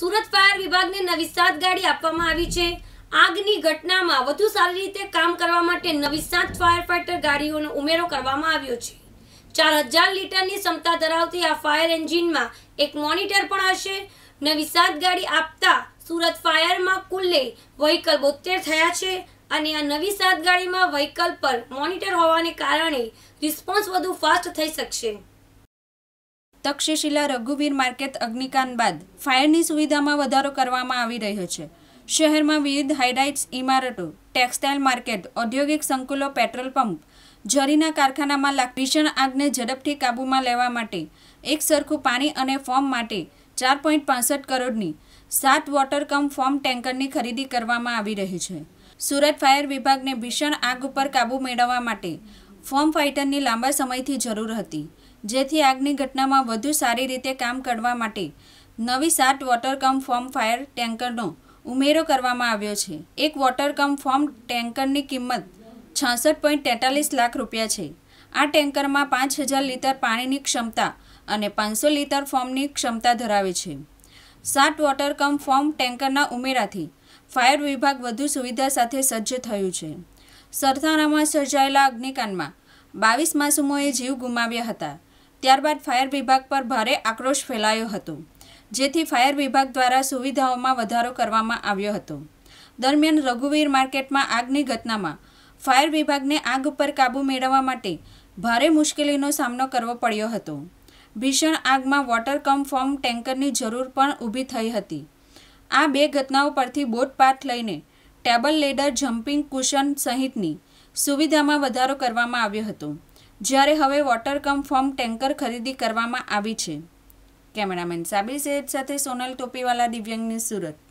Surat fire વિભાગને નવી સાત ગાડી આપવામાં આવી છે આગની ઘટનામાં વધુ સારી રીતે કામ કરવા માટે નવી સાત ફાયર ફાઈટર ગાડીઓનો ઉમેરો કરવામાં આવ્યો છે ચાર હજાર લીટરની ક્ષમતા ધરાવતી આ ફાયર એન્જિનમાં એક મોનિટર પણ હશે નવી સાત ગાડી આપતા સુરત ફાયરમાં કુલ્લે વ્હીકલ બોતેર થયા છે અને આ નવી સાત ગાડીમાં વ્હીકલ પર મોનિટર હોવાને કારણે રિસ્પોન્સ વધુ ફાસ્ટ થઈ શકશે તક્ષશિલા રઘુવીર માર્કેટ અગ્નિકાંડ બાદ ફાયરની સુવિધામાં વધારો કરવામાં આવી રહ્યો છે શહેરમાં વિવિધ હાઇડાઇટ્સ ઇમારતો ટેક્સટાઇલ માર્કેટ ઔદ્યોગિક સંકુલો પેટ્રોલ પંપ ઝરીના કારખાનામાં ભીષણ આગને ઝડપથી કાબૂમાં લેવા માટે એક સરખું પાણી અને ફોર્મ માટે ચાર પોઈન્ટ પાસઠ કરોડની સાત વોટર કમ ફોર્મ ટેન્કરની ખરીદી કરવામાં આવી રહી છે સુરત ફાયર વિભાગને ભીષણ આગ ઉપર કાબૂ મેળવવા માટે ફોર્મ ફાઇટરની લાંબા સમયથી જરૂર હતી જેથી આગની ઘટનામાં વધુ સારી રીતે કામ કરવા માટે નવી સાત વોટર કમ ફોર્મ ફાયર ટેન્કરનો ઉમેરો કરવામાં આવ્યો છે એક વોટર કમ ફોર્મ ટેન્કરની કિંમત છાસઠ પોઈન્ટ તેતાલીસ લાખ રૂપિયા છે આ ટેન્કરમાં પાંચ હજાર લીટર પાણીની ક્ષમતા અને પાંચસો લીટર ફોર્મની ક્ષમતા ધરાવે છે સાત વોટર કમ ફોર્મ ટેન્કરના ઉમેરાથી ફાયર વિભાગ વધુ સુવિધા સાથે સજ્જ થયું છે સરથાણામાં સર્જાયેલા અગ્નિકાંડમાં બાવીસ માસુમોએ જીવ ગુમાવ્યા હતા ત્યારબાદ ફાયર વિભાગ પર ભારે આક્રોશ ફેલાયો હતો જેથી ફાયર વિભાગ દ્વારા સુવિધાઓમાં વધારો કરવામાં આવ્યો હતો દરમિયાન રઘુવીર માર્કેટમાં આગની ઘટનામાં ફાયર વિભાગને આગ ઉપર કાબૂ મેળવવા માટે ભારે મુશ્કેલીનો સામનો કરવો પડ્યો હતો ભીષણ આગમાં વોટર કમ ફોર્મ ટેન્કરની જરૂર પણ ઊભી થઈ હતી આ બે ઘટનાઓ પરથી બોટ પાથ લઈને ટેબલ લેડર જમ્પિંગ કુશન સહિતની સુવિધામાં વધારો કરવામાં આવ્યો હતો જ્યારે હવે વોટર કમ ફોર્મ ટેન્કર ખરીદી કરવામાં આવી છે કેમેરામેન સાબિર સેઠ સાથે સોનલ ટોપીવાલા દિવ્યંગની સુરત